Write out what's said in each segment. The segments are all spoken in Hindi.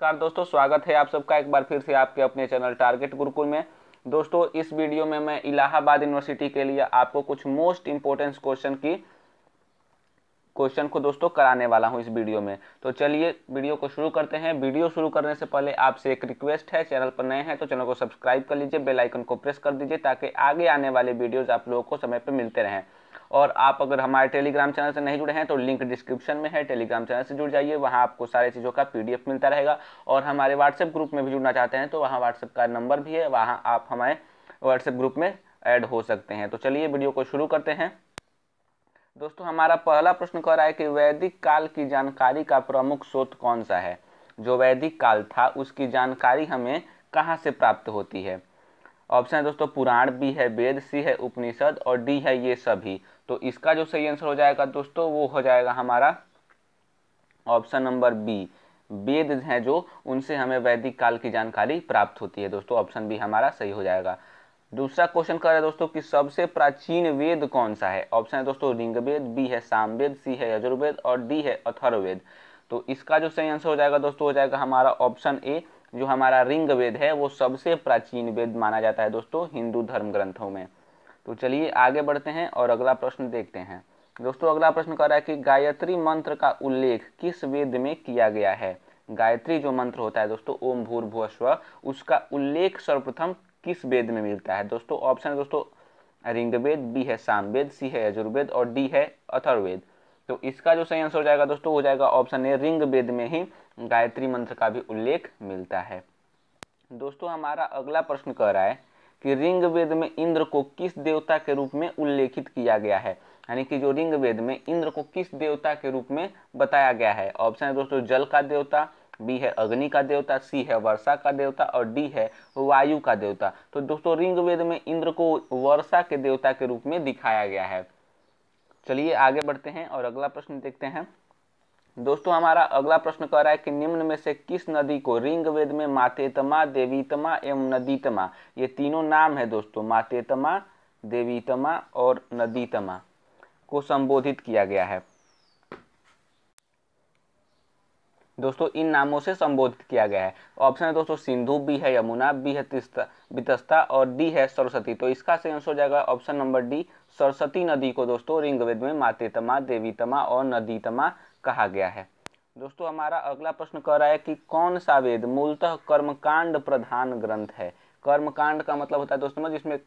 नमस्कार दोस्तों स्वागत है आप सबका एक बार फिर से आपके अपने चैनल टारगेट गुरुकुल में दोस्तों इस वीडियो में मैं इलाहाबाद यूनिवर्सिटी के लिए आपको कुछ मोस्ट इम्पोर्टेंस क्वेश्चन की क्वेश्चन को दोस्तों कराने वाला हूं इस वीडियो में तो चलिए वीडियो को शुरू करते हैं वीडियो शुरू करने से पहले आपसे एक रिक्वेस्ट है चैनल पर नए हैं तो चैनल को सब्सक्राइब कर लीजिए बेल आइकन को प्रेस कर दीजिए ताकि आगे आने वाले वीडियोज़ आप लोगों को समय पर मिलते रहें और आप अगर हमारे टेलीग्राम चैनल से नहीं जुड़े हैं तो लिंक डिस्क्रिप्शन में है टेलीग्राम चैनल से जुड़ जाइए वहाँ आपको सारे चीज़ों का पी मिलता रहेगा और हमारे व्हाट्सएप ग्रुप में भी जुड़ना चाहते हैं तो वहाँ व्हाट्सएप का नंबर भी है वहाँ आप हमारे व्हाट्सएप ग्रुप में ऐड हो सकते हैं तो चलिए वीडियो को शुरू करते हैं दोस्तों हमारा पहला प्रश्न कह रहा है कि वैदिक काल की जानकारी का प्रमुख स्रोत कौन सा है जो वैदिक काल था उसकी जानकारी हमें कहाँ से प्राप्त होती है ऑप्शन है दोस्तों पुराण बी है वेद सी है उपनिषद और डी है ये सभी तो इसका जो सही आंसर हो जाएगा दोस्तों वो हो जाएगा हमारा ऑप्शन नंबर बी वेद हैं जो उनसे हमें वैदिक काल की जानकारी प्राप्त होती है दोस्तों ऑप्शन बी हमारा सही हो जाएगा दूसरा क्वेश्चन कर रहे दोस्तों कि सबसे प्राचीन वेद कौन सा है ऑप्शन है दोस्तों रिंगवेद बी है सामवेद सी है यजुर्वेद और डी है अथर्वेद तो इसका जो सही आंसर हो जाएगा दोस्तों हो जाएगा हमारा ऑप्शन ए जो हमारा रिंग वेद है वो सबसे प्राचीन वेद माना जाता है दोस्तों हिंदू धर्म ग्रंथों में तो चलिए आगे बढ़ते हैं और अगला प्रश्न देखते हैं दोस्तों अगला प्रश्न कह रहा है कि गायत्री मंत्र का उल्लेख किस वेद में किया गया है गायत्री जो मंत्र होता है दोस्तों ओम भूर स्व उसका उल्लेख सर्वप्रथम किस वेद में मिलता है दोस्तों ऑप्शन है दोस्तों रिंगवेद बी है सामवेद सी है यजुर्वेद और डी है अथर्वेद तो इसका जो सही आंसर हो जाएगा दोस्तों हो जाएगा ऑप्शन ए रिंग वेद में ही गायत्री मंत्र का भी उल्लेख मिलता है दोस्तों हमारा अगला प्रश्न कह रहा है कि रिंग वेद में इंद्र को किस देवता के रूप में उल्लेखित किया गया है यानी कि जो रिंग वेद में इंद्र को किस देवता के रूप में बताया गया है ऑप्शन है दोस्तों जल का देवता बी है अग्नि का देवता सी है वर्षा का देवता और डी है वायु का देवता तो दोस्तों रिंग वेद में इंद्र को वर्षा के देवता के रूप में दिखाया गया है चलिए आगे बढ़ते हैं और अगला प्रश्न देखते हैं दोस्तों हमारा अगला प्रश्न कह रहा है कि निम्न में से किस नदी को रिंग वेद में मातेतमा देवीतमा एवं नदीतमा ये तीनों नाम है दोस्तों मातेतमा देवीतमा और नदीतमा को संबोधित किया गया है दोस्तों इन नामों से संबोधित किया गया है ऑप्शन है दोस्तों सिंधु बी है यमुना बी है तिस्ता बितस्ता और डी है सरस्वती तो इसका सही आंसर हो जाएगा ऑप्शन नंबर डी सरस्वती नदी को दोस्तों रिंगवेद में मातेतमा देवीतमा और नदीतमा कहा गया है दोस्तों हमारा अगला प्रश्न कह रहा है कि कौन सा वेद मूलतः कर्मकांड प्रधान ग्रंथ है कर्मकांड का मतलब होता है दोस्तों मतलब जिसमें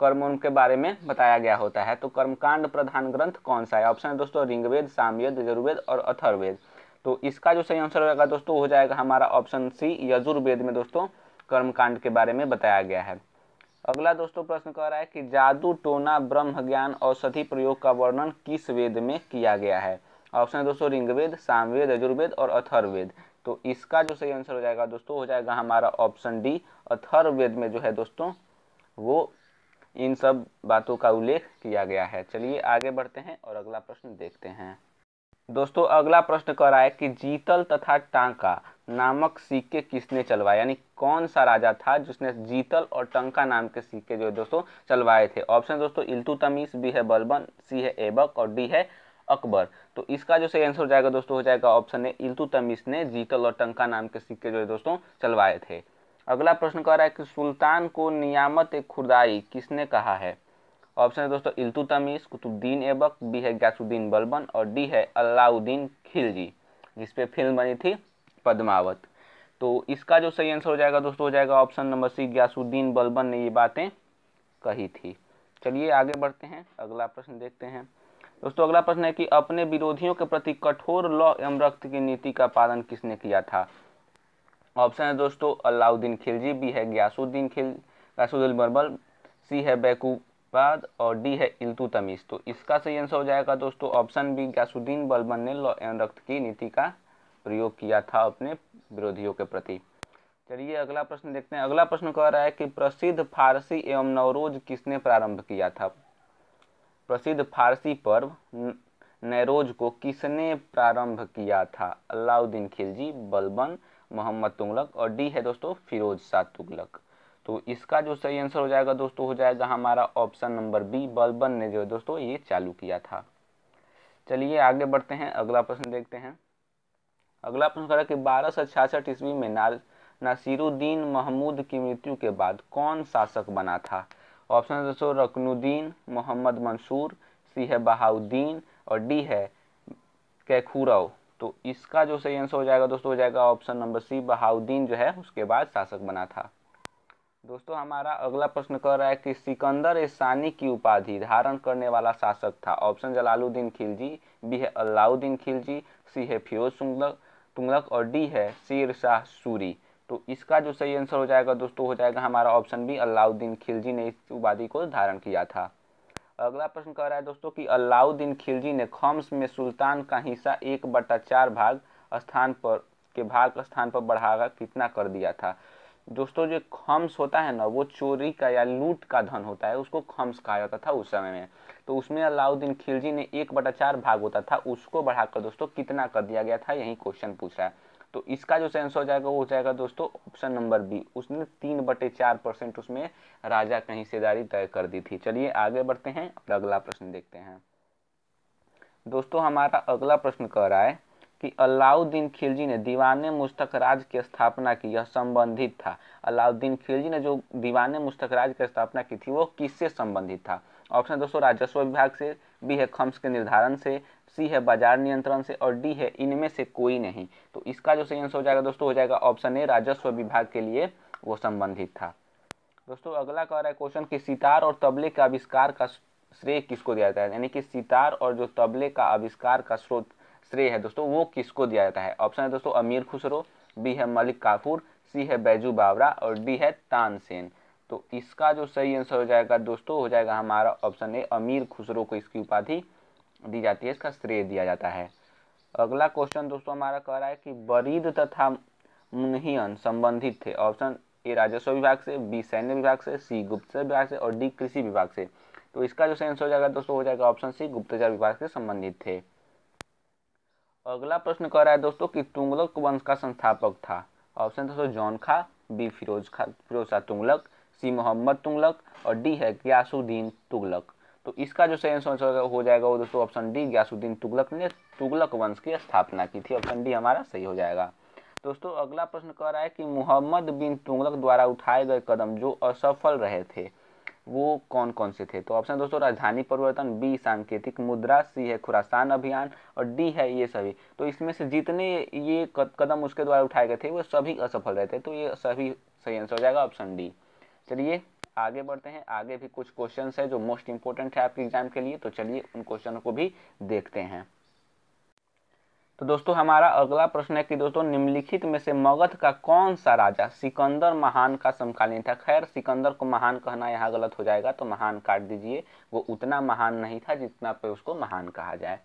कर्म के बारे में बताया गया होता है तो कर्मकांड प्रधान ग्रंथ कौन सा है ऑप्शन है दोस्तों रिंगवेद सामवेद यजुर्वेद और अथर्वेद तो इसका जो सही आंसर होगा दोस्तों हो जाएगा हमारा ऑप्शन सी यजुर्वेद में दोस्तों कर्मकांड के बारे में बताया गया है अगला दोस्तों प्रश्न कह रहा है कि जादू टोना ब्रह्म ज्ञान औषधि प्रयोग का वर्णन किस वेद में किया गया है ऑप्शन है दोस्तों रिंगवेद सामवेद यजुर्वेद और अथर्वेद तो इसका जो सही आंसर हो जाएगा दोस्तों हो जाएगा हमारा ऑप्शन डी अथर्वेद में जो है दोस्तों वो इन सब बातों का उल्लेख किया गया है चलिए आगे बढ़ते हैं और अगला प्रश्न देखते हैं दोस्तों अगला प्रश्न कर रहा है कि जीतल तथा टांका नामक सिक्के किसने चलवाए यानी कौन सा राजा था जिसने जीतल और टंका नाम के सिक्के जो है दोस्तों चलवाए थे ऑप्शन दोस्तों इल्तुतमीस बी है बलबन सी है एबक और डी है अकबर तो इसका जो सही आंसर हो जाएगा दोस्तों हो जाएगा ऑप्शन ए इल्तुतमिश ने जीतल और टंका नाम के सिक्के जो है दोस्तों चलवाए थे अगला प्रश्न कह रहा है कि सुल्तान को नियामत ए खुदाई किसने कहा है ऑप्शन है दोस्तों इल्तुतमिश कुतुब्दीन एबक बी है ग्यासुद्दीन बलबन और डी है अलाउद्दीन खिलजी जिस पे फिल्म बनी थी पद्मावत तो इसका जो सही आंसर हो जाएगा दोस्तों हो जाएगा option number C Ghiyasuddin Balban ने ये बातें कही थी चलिए आगे बढ़ते हैं अगला प्रश्न देखते हैं दोस्तों अगला प्रश्न है कि अपने विरोधियों के प्रति कठोर लॉ एवं रक्त की नीति का पालन किसने किया था ऑप्शन है दोस्तों अलाउद्दीन खिलजी बी है ग्यासुद्दीन खिल गयासुद्दीन बर्बल सी है बैकूबाद और डी है इल्तु तमीज़ तो इसका सही आंसर हो जाएगा दोस्तों ऑप्शन बी ग्यासुद्दीन बलबन ने लॉ एवं रक्त की नीति का प्रयोग किया था अपने विरोधियों के प्रति चलिए अगला प्रश्न देखते हैं अगला प्रश्न कह रहा है कि प्रसिद्ध फारसी एवं नवरोज किसने प्रारंभ किया था प्रसिद्ध फारसी पर्व नैरोज को किसने प्रारंभ किया था अलाउद्दीन खिलजी बलबन मोहम्मद तुगलक और डी है दोस्तों फिरोज शाह तुगलक तो इसका जो सही आंसर हो जाएगा दोस्तों हो जाएगा हमारा ऑप्शन नंबर बी बलबन ने जो है दोस्तों ये चालू किया था चलिए आगे बढ़ते हैं अगला प्रश्न देखते हैं अगला प्रश्न करा कि बारह सौ छियासठ ईस्वी में नासिरुद्दीन महमूद की मृत्यु के बाद कौन शासक बना था ऑप्शन दोस्तों रकनुद्दीन मोहम्मद मंसूर सी है बहाउद्दीन और डी है कैखूराव तो इसका जो सही आंसर हो जाएगा दोस्तों हो जाएगा ऑप्शन नंबर सी बहाउद्दीन जो है उसके बाद शासक बना था दोस्तों हमारा अगला प्रश्न कर रहा है कि सिकंदर सानी की उपाधि धारण करने वाला शासक था ऑप्शन जलालुद्दीन खिलजी बी है अलाउद्दीन खिलजी सी है फिरोज तुंगलक तुंगलक और डी है शेर शाह सूरी तो इसका जो सही आंसर हो जाएगा दोस्तों हो जाएगा हमारा ऑप्शन बी अलाउद्दीन खिलजी ने इस उपाधि को धारण किया था अगला प्रश्न कह रहा है दोस्तों कि अलाउद्दीन खिलजी ने खम्स में सुल्तान का हिस्सा एक बटा चार भाग स्थान पर के भाग स्थान पर बढ़ाकर कितना कर दिया था दोस्तों जो खम्स होता है ना वो चोरी का या लूट का धन होता है उसको खम्स कहा जाता था उस समय में तो उसमें अलाउद्दीन खिलजी ने एक बटा चार भाग होता था उसको बढ़ाकर दोस्तों कितना कर दिया गया था यही क्वेश्चन पूछ रहा है तो इसका जो सेंस हो जाएगा वो हो जाएगा दोस्तों ऑप्शन नंबर बी उसने तीन बटे चार परसेंट उसमें राजा का हिस्सेदारी तय कर दी थी चलिए आगे बढ़ते हैं और अगला प्रश्न देखते हैं दोस्तों हमारा अगला प्रश्न कह रहा है कि अलाउद्दीन खिलजी ने दीवान मुस्तक राज की स्थापना की यह संबंधित था अलाउद्दीन खिलजी ने जो दीवान मुस्तक राज की स्थापना की थी वो किससे संबंधित था ऑप्शन दोस्तों राजस्व विभाग से भी है खम्स के निर्धारण से सी है बाजार नियंत्रण से और डी है इनमें से कोई नहीं तो इसका जो सही आंसर हो जाएगा दोस्तों हो जाएगा ऑप्शन ए राजस्व विभाग के लिए वो संबंधित था दोस्तों अगला कह रहा है क्वेश्चन कि सितार और तबले का आविष्कार का श्रेय किसको दिया जाता है यानी कि सितार और जो तबले का आविष्कार का स्रोत श्रेय है दोस्तों वो किसको दिया जाता है ऑप्शन है दोस्तों अमीर खुसरो बी है मलिक काफूर सी है बैजू बावरा और डी है तानसेन तो इसका जो सही आंसर हो जाएगा दोस्तों हो जाएगा हमारा ऑप्शन ए अमीर खुसरो को इसकी उपाधि दी जाती है इसका श्रेय दिया जाता है अगला क्वेश्चन दोस्तों हमारा कह रहा है कि बरीद तथा मुनहियन संबंधित थे ऑप्शन ए राजस्व विभाग से बी सैन्य विभाग से सी गुप्तचर विभाग से और डी कृषि विभाग से तो इसका जो सेंस हो जाएगा दोस्तों हो जाएगा ऑप्शन सी गुप्तचर विभाग से संबंधित थे अगला प्रश्न कह रहा है दोस्तों कि तुंगलक वंश का संस्थापक था ऑप्शन दोस्तों जॉन खा बी फिरोज खा फिरोज शाह तुंगलक सी मोहम्मद तुंगलक और डी है क्यासुद्दीन तुगलक तो इसका जो सही आंसर हो जाएगा वो दोस्तों ऑप्शन डी ग्यासुद्दीन तुगलक ने तुगलक वंश की स्थापना की थी ऑप्शन डी हमारा सही हो जाएगा दोस्तों अगला प्रश्न कह रहा है कि मोहम्मद बिन तुगलक द्वारा उठाए गए कदम जो असफल रहे थे वो कौन कौन से थे तो ऑप्शन दोस्तों राजधानी परिवर्तन बी सांकेतिक मुद्रा सी है खुरासान अभियान और डी है ये सभी तो इसमें से जितने ये कदम उसके द्वारा उठाए गए थे वो सभी असफल रहे थे तो ये सभी सही आंसर हो जाएगा ऑप्शन डी चलिए आगे बढ़ते हैं आगे भी कुछ क्वेश्चन है जो मोस्ट इंपोर्टेंट है आपके एग्जाम के लिए तो चलिए उन क्वेश्चनों को भी देखते हैं तो दोस्तों हमारा अगला प्रश्न है कि दोस्तों निम्नलिखित में से मगध का कौन सा राजा सिकंदर महान का समकालीन था खैर सिकंदर को महान कहना यहाँ गलत हो जाएगा तो महान काट दीजिए वो उतना महान नहीं था जितना पे उसको महान कहा जाए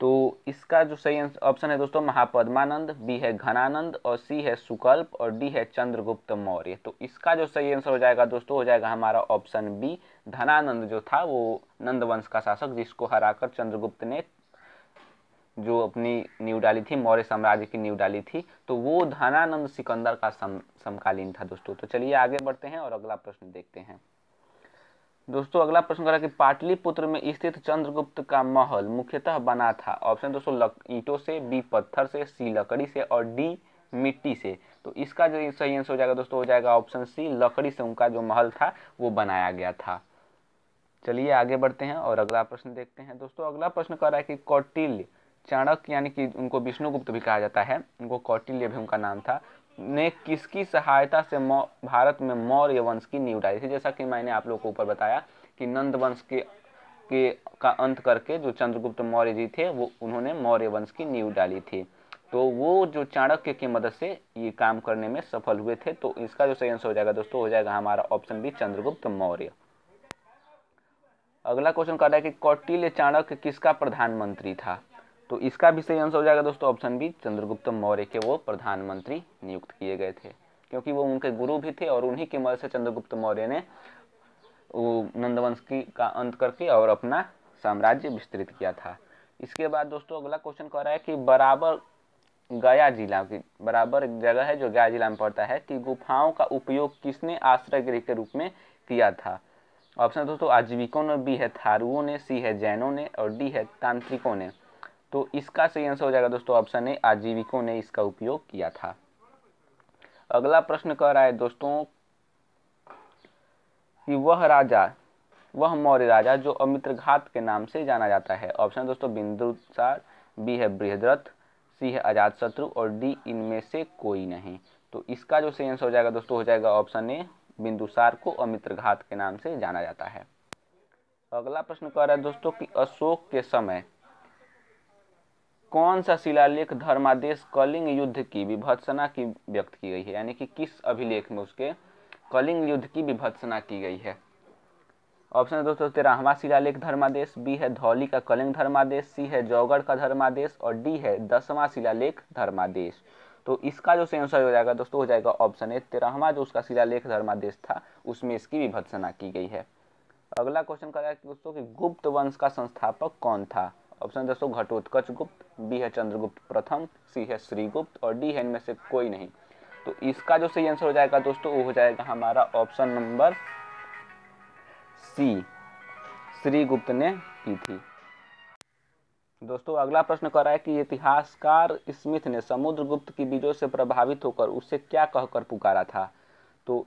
तो इसका जो सही ऑप्शन है दोस्तों महापद्मानंद बी है घनानंद और सी है सुकल्प और डी है चंद्रगुप्त मौर्य तो इसका जो सही आंसर हो जाएगा दोस्तों हो जाएगा हमारा ऑप्शन बी धनानंद जो था वो नंदवंश का शासक जिसको हराकर चंद्रगुप्त ने जो अपनी नींव डाली थी मौर्य साम्राज्य की नींव डाली थी तो वो धनानंद सिकंदर का सम समकालीन था दोस्तों तो चलिए आगे बढ़ते हैं और अगला प्रश्न देखते हैं दोस्तों अगला प्रश्न करा कि पाटलिपुत्र में स्थित चंद्रगुप्त का महल मुख्यतः बना था ऑप्शन दोस्तों ईटों से बी पत्थर से सी लकड़ी से और डी मिट्टी से तो इसका जो सही आंसर हो जाएगा दोस्तों हो जाएगा ऑप्शन सी लकड़ी से उनका जो महल था वो बनाया गया था चलिए आगे बढ़ते हैं और अगला प्रश्न देखते हैं दोस्तों अगला प्रश्न कर रहा है कि कौटिल्य चाणक्य यानी कि उनको विष्णुगुप्त भी कहा जाता है उनको कौटिल्य भी उनका नाम था ने किसकी सहायता से भारत में मौर्य वंश की नींव डाली थी जैसा कि मैंने आप लोगों को ऊपर बताया कि नंद वंश के के का अंत करके जो चंद्रगुप्त मौर्य जी थे वो उन्होंने मौर्य वंश की नींव डाली थी तो वो जो चाणक्य की मदद से ये काम करने में सफल हुए थे तो इसका जो सही आंसर हो जाएगा दोस्तों हो जाएगा हमारा ऑप्शन बी चंद्रगुप्त मौर्य अगला क्वेश्चन कर रहा है कि कौटिल्य चाणक्य किसका प्रधानमंत्री था तो इसका भी सही आंसर हो जाएगा दोस्तों ऑप्शन बी चंद्रगुप्त मौर्य के वो प्रधानमंत्री नियुक्त किए गए थे क्योंकि वो उनके गुरु भी थे और उन्हीं के मदद से चंद्रगुप्त मौर्य ने नंदवंश की का अंत करके और अपना साम्राज्य विस्तृत किया था इसके बाद दोस्तों अगला क्वेश्चन कह रहा है कि बराबर गया जिला की बराबर एक जगह है जो गया जिला में पड़ता है कि गुफाओं का उपयोग किसने आश्रय गृह के रूप में किया था ऑप्शन दोस्तों आजीविकों ने बी है थारुओं ने सी है जैनों ने और डी है तांत्रिकों ने तो इसका सही आंसर हो जाएगा दोस्तों ऑप्शन ए आजीविकों ने इसका उपयोग किया था अगला प्रश्न कह रहा है दोस्तों कि वह राजा वह मौर्य राजा जो अमित्रघात के नाम से जाना जाता है ऑप्शन दोस्तों बिंदुसार बी है बृहद्रथ सी है अजात शत्रु और डी इनमें से कोई नहीं तो इसका जो सही आंसर हो जाएगा दोस्तों हो जाएगा ऑप्शन ए बिंदुसार को अमित्रघात के नाम से जाना जाता है अगला प्रश्न कह रहा है दोस्तों कि अशोक के समय कौन सा शिलालेख धर्मादेश कलिंग युद्ध की विभत्सना की व्यक्त की गई है यानी कि किस अभिलेख में उसके कलिंग युद्ध की विभत्सना की गई है ऑप्शन दोस्तों तेरहवा शिलालेख धर्मादेश बी है धौली का कलिंग धर्मादेश सी है जौगढ़ का धर्मादेश और डी है दसवां शिलालेख धर्मादेश तो इसका जो सेंसर आंसर हो जाएगा दोस्तों हो जाएगा ऑप्शन ए तेरहवा जो उसका शिलालेख धर्मादेश था उसमें इसकी विभत्सना की गई है अगला क्वेश्चन करा है दोस्तों की गुप्त वंश का संस्थापक कौन था ऑप्शन दोस्तों घटोत्कच गुप्त बी है चंद्रगुप्त प्रथम सी है श्रीगुप्त और डी है इनमें से कोई नहीं तो इसका जो सही आंसर हो जाएगा दोस्तों वो हो जाएगा हमारा ऑप्शन नंबर सी श्रीगुप्त ने की थी दोस्तों अगला प्रश्न कर रहा है कि इतिहासकार स्मिथ ने समुद्रगुप्त की बीजों से प्रभावित होकर उसे क्या कहकर पुकारा था तो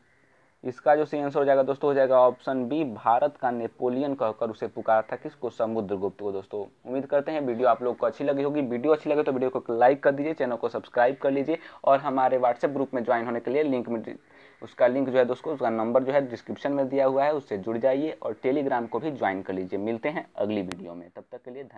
इसका जो सही आंसर हो जाएगा दोस्तों हो जाएगा ऑप्शन बी भारत का नेपोलियन कहकर उसे पुकारा था किसको समुद्रगुप्त को दोस्तों उम्मीद करते हैं वीडियो आप लोग को अच्छी लगी होगी वीडियो अच्छी लगे तो वीडियो को लाइक कर दीजिए चैनल को सब्सक्राइब कर लीजिए और हमारे व्हाट्सएप ग्रुप में ज्वाइन होने के लिए लिंक में उसका लिंक जो है दोस्तों उसका नंबर जो है डिस्क्रिप्शन में दिया हुआ है उससे जुड़ जाइए और टेलीग्राम को भी ज्वाइन कर लीजिए मिलते हैं अगली वीडियो में तब तक के लिए